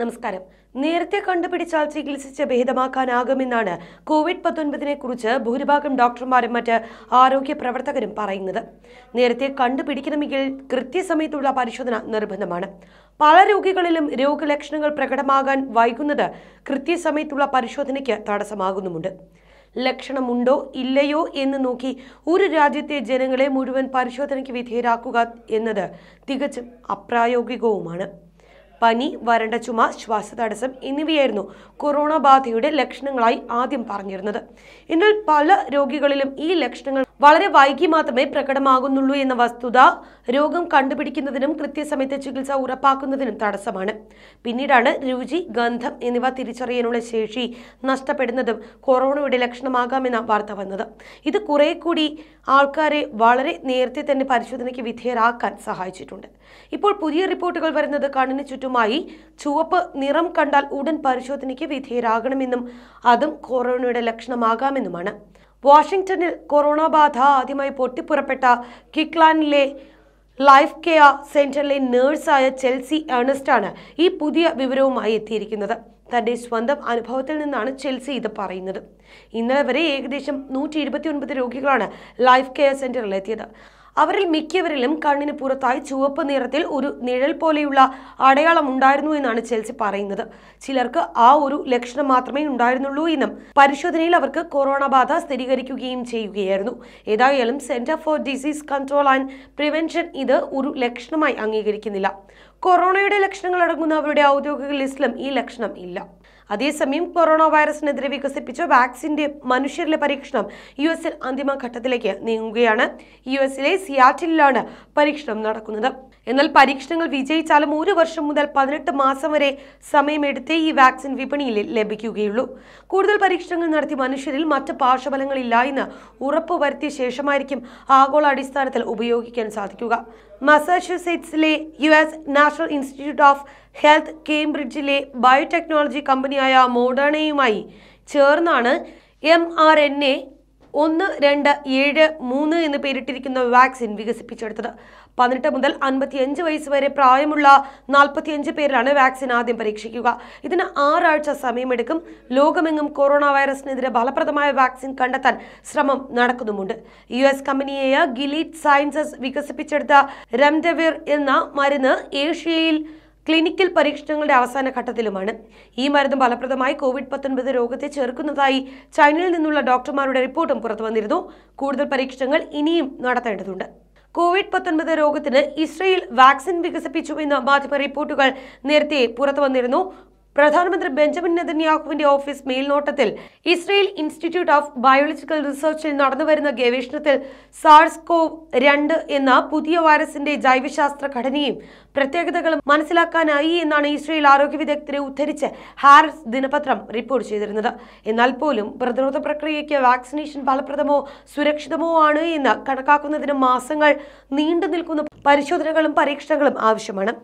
നമസ്കാരം നേരത്തെ കണ്ടുപിടിച്ചാൽ ചികിത്സിച്ച് ഭേദമാക്കാനാകുമെന്നാണ് കോവിഡ് പത്തൊൻപതിനെ കുറിച്ച് ഭൂരിഭാഗം ഡോക്ടർമാരും മറ്റ് ആരോഗ്യ പ്രവർത്തകരും പറയുന്നത് നേരത്തെ കണ്ടുപിടിക്കണമെങ്കിൽ കൃത്യസമയത്തുള്ള പരിശോധന നിർബന്ധമാണ് പല രോഗികളിലും രോഗലക്ഷണങ്ങൾ പ്രകടമാകാൻ വൈകുന്നത് കൃത്യസമയത്തുള്ള പരിശോധനയ്ക്ക് തടസ്സമാകുന്നുമുണ്ട് ലക്ഷണമുണ്ടോ ഇല്ലയോ എന്ന് നോക്കി ഒരു രാജ്യത്തെ ജനങ്ങളെ മുഴുവൻ പരിശോധനയ്ക്ക് വിധേയരാക്കുക എന്നത് തികച്ചും അപ്രായോഗികവുമാണ് പനി വരണ്ട ചുമ ശ്വാസതടസ്സം എന്നിവയായിരുന്നു കൊറോണ ബാധയുടെ ലക്ഷണങ്ങളായി ആദ്യം പറഞ്ഞിരുന്നത് എന്നാൽ പല രോഗികളിലും ഈ ലക്ഷണങ്ങൾ വളരെ വൈകി മാത്രമേ പ്രകടമാകുന്നുള്ളൂ എന്ന വസ്തുത രോഗം കണ്ടുപിടിക്കുന്നതിനും കൃത്യസമയത്ത് ചികിത്സ ഉറപ്പാക്കുന്നതിനും തടസ്സമാണ് പിന്നീടാണ് രുചി ഗന്ധം എന്നിവ തിരിച്ചറിയാനുള്ള ശേഷി നഷ്ടപ്പെടുന്നതും കൊറോണയുടെ ലക്ഷണമാകാമെന്ന വാർത്ത വന്നത് ഇത് കുറെ കൂടി ആൾക്കാരെ വളരെ നേരത്തെ തന്നെ പരിശോധനയ്ക്ക് വിധേയരാക്കാൻ സഹായിച്ചിട്ടുണ്ട് ഇപ്പോൾ പുതിയ റിപ്പോർട്ടുകൾ വരുന്നത് കണ്ണിന് ചുറ്റും രോഗികളുമായി ചുവപ്പ് നിറം കണ്ടാൽ ഉടൻ പരിശോധനയ്ക്ക് വിധേയരാകണമെന്നും അതും കൊറോണയുടെ ലക്ഷണമാകാമെന്നുമാണ് വാഷിംഗ്ടണിൽ കൊറോണ ബാധ ആദ്യമായി പൊട്ടിപ്പുറപ്പെട്ട കിക്ലാനിലെ ലൈഫ് കെയർ സെന്ററിലെ നേഴ്സായ ചെൽസി ഏണസ്റ്റാണ് ഈ പുതിയ വിവരവുമായി എത്തിയിരിക്കുന്നത് തന്റെ സ്വന്തം അനുഭവത്തിൽ നിന്നാണ് ചെൽസി ഇത് പറയുന്നത് ഇന്നലെ വരെ ഏകദേശം നൂറ്റി രോഗികളാണ് ലൈഫ് കെയർ സെന്ററിൽ എത്തിയത് അവരിൽ മിക്കവരിലും കണ്ണിന് പുറത്തായി ചുവപ്പ് നിറത്തിൽ ഒരു നിഴൽ പോലെയുള്ള അടയാളം ഉണ്ടായിരുന്നു എന്നാണ് ചെൽസി പറയുന്നത് ചിലർക്ക് ആ ഒരു ലക്ഷണം മാത്രമേ ഉണ്ടായിരുന്നുള്ളൂ എന്നും പരിശോധനയിൽ അവർക്ക് കൊറോണ ബാധ സ്ഥിരീകരിക്കുകയും ചെയ്യുകയായിരുന്നു ഏതായാലും centre for disease control and prevention ഇത് ഒരു ലക്ഷണമായി അംഗീകരിക്കുന്നില്ല കൊറോണയുടെ ലക്ഷണങ്ങൾ അടങ്ങുന്ന അവരുടെ ഔദ്യോഗിക ലിസ്റ്റിലും ഈ ലക്ഷണം ഇല്ല അതേസമയം കൊറോണ വൈറസിനെതിരെ വികസിപ്പിച്ച വാക്സിന്റെ മനുഷ്യരിലെ പരീക്ഷണം യു എസിൽ അന്തിമഘട്ടത്തിലേക്ക് നീങ്ങുകയാണ് യു എസിലെ സിയാറ്റിലാണ് പരീക്ഷണം നടക്കുന്നത് എന്നാൽ പരീക്ഷണങ്ങൾ വിജയിച്ചാലും ഒരു വർഷം മുതൽ പതിനെട്ട് മാസം വരെ സമയമെടുത്തേ ഈ വാക്സിൻ വിപണിയിൽ ലഭിക്കുകയുള്ളൂ കൂടുതൽ പരീക്ഷണങ്ങൾ നടത്തി മനുഷ്യരിൽ മറ്റ് പാർശ്വഫലങ്ങളില്ല എന്ന് ഉറപ്പുവരുത്തിയ ശേഷമായിരിക്കും ആഗോള അടിസ്ഥാനത്തിൽ ഉപയോഗിക്കാൻ സാധിക്കുക മസാച്യുസെറ്റ്സിലെ U S national institute of health കേംബ്രിഡ്ജിലെ ബയോടെക്നോളജി കമ്പനിയായ മോഡേണയുമായി ചേർന്നാണ് എം ആർ എൻ എ ഒന്ന് രണ്ട് ഏഴ് മൂന്ന് എന്ന് പേരിട്ടിരിക്കുന്ന വാക്സിൻ വികസിപ്പിച്ചെടുത്തത് പതിനെട്ട് മുതൽ അൻപത്തിയഞ്ച് വയസ്സ് വരെ പ്രായമുള്ള നാൽപ്പത്തിയഞ്ച് പേരിലാണ് വാക്സിൻ ആദ്യം പരീക്ഷിക്കുക ഇതിന് ആറാഴ്ച സമയമെടുക്കും ലോകമെങ്ങും കൊറോണ വൈറസിനെതിരെ ഫലപ്രദമായ വാക്സിൻ കണ്ടെത്താൻ ശ്രമം നടക്കുന്നുമുണ്ട് യു എസ് കമ്പനിയായ ഗിലീറ്റ് സയൻസസ് വികസിപ്പിച്ചെടുത്ത റെംഡെവിർ എന്ന മരുന്ന് ഏഷ്യയിൽ ക്ലിനിക്കൽ പരീക്ഷണങ്ങളുടെ അവസാന ഘട്ടത്തിലുമാണ് ഈ മരുന്ന് ഫലപ്രദമായി കോവിഡ് പത്തൊൻപത് രോഗത്തെ ചെറുക്കുന്നതായി ചൈനയിൽ നിന്നുള്ള ഡോക്ടർമാരുടെ റിപ്പോർട്ടും പുറത്തു വന്നിരുന്നു കൂടുതൽ പരീക്ഷണങ്ങൾ ഇനിയും നടത്തേണ്ടതുണ്ട് കോവിഡ് പത്തൊൻപത് രോഗത്തിന് ഇസ്രയേൽ വാക്സിൻ വികസിപ്പിച്ചു എന്ന മാധ്യമ റിപ്പോർട്ടുകൾ നേരത്തെ പുറത്തുവന്നിരുന്നു പ്രധാനമന്ത്രി ബെഞ്ചമിൻ നെതന്യാഹുവിന്റെ ഓഫീസ് മേൽനോട്ടത്തിൽ ഇസ്രയേൽ ഇൻസ്റ്റിറ്റ്യൂട്ട് ഓഫ് ബയോളജിക്കൽ റിസർച്ചിൽ നടന്നുവരുന്ന ഗവേഷണത്തിൽ സാർസ് കോവ് രണ്ട് എന്ന പുതിയ വൈറസിന്റെ ജൈവശാസ്ത്ര ഘടനയും പ്രത്യേകതകളും മനസ്സിലാക്കാനായി എന്നാണ് ഇസ്രയേൽ ആരോഗ്യ വിദഗ്ധരെ ഉദ്ധരിച്ച് ഹാരിസ് ദിനപത്രം റിപ്പോർട്ട് ചെയ്തിരുന്നത് എന്നാൽ പോലും പ്രതിരോധ പ്രക്രിയയ്ക്ക് വാക്സിനേഷൻ ഫലപ്രദമോ സുരക്ഷിതമോ ആണ് എന്ന് കണക്കാക്കുന്നതിന് മാസങ്ങൾ നീണ്ടു നിൽക്കുന്ന പരിശോധനകളും പരീക്ഷണങ്ങളും ആവശ്യമാണ്